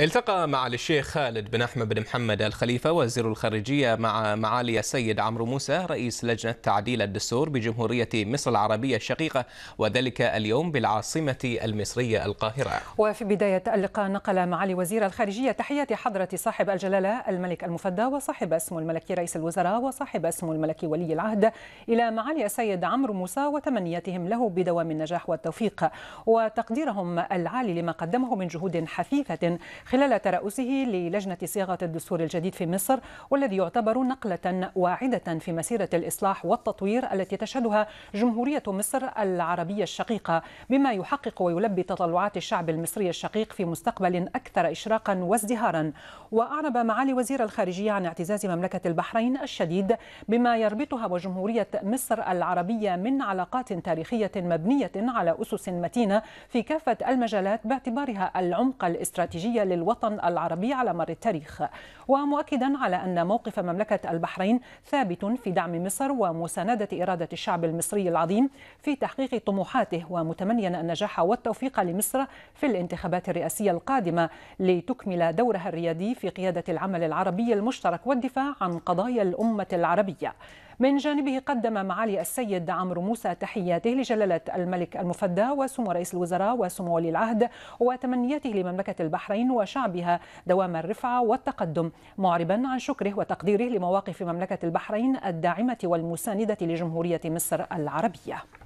التقى معالي الشيخ خالد بن أحمد بن محمد الخليفة وزير الخارجية مع معالي السيد عمرو موسى رئيس لجنة تعديل الدستور بجمهورية مصر العربية الشقيقة وذلك اليوم بالعاصمة المصرية القاهرة وفي بداية اللقاء نقل معالي وزير الخارجية تحية حضرة صاحب الجلالة الملك المفدى وصاحب اسمه الملكي رئيس الوزراء وصاحب اسمه الملكي ولي العهد إلى معالي السيد عمرو موسى وتمنياتهم له بدوام النجاح والتوفيق وتقديرهم العالي لما قدمه من جهود حثيثة خلال ترأسه للجنة صياغة الدستور الجديد في مصر والذي يعتبر نقلة واعدة في مسيرة الإصلاح والتطوير التي تشهدها جمهورية مصر العربية الشقيقة بما يحقق ويلبي تطلعات الشعب المصري الشقيق في مستقبل أكثر إشراقا وازدهارا وأعرب معالي وزير الخارجية عن اعتزاز مملكة البحرين الشديد بما يربطها وجمهورية مصر العربية من علاقات تاريخية مبنية على أسس متينة في كافة المجالات باعتبارها العمق الاستراتيجي للوطن العربي على مر التاريخ ومؤكدا على أن موقف مملكة البحرين ثابت في دعم مصر ومساندة إرادة الشعب المصري العظيم في تحقيق طموحاته ومتمنيا النجاح والتوفيق لمصر في الانتخابات الرئاسية القادمة لتكمل دورها الريادي في قيادة العمل العربي المشترك والدفاع عن قضايا الأمة العربية من جانبه قدم معالي السيد عمرو موسى تحياته لجلالة الملك المفدى وسمو رئيس الوزراء وسمو ولي العهد وتمنياته لمملكة البحرين وشعبها دوام الرفعة والتقدم معربا عن شكره وتقديره لمواقف مملكة البحرين الداعمة والمساندة لجمهورية مصر العربية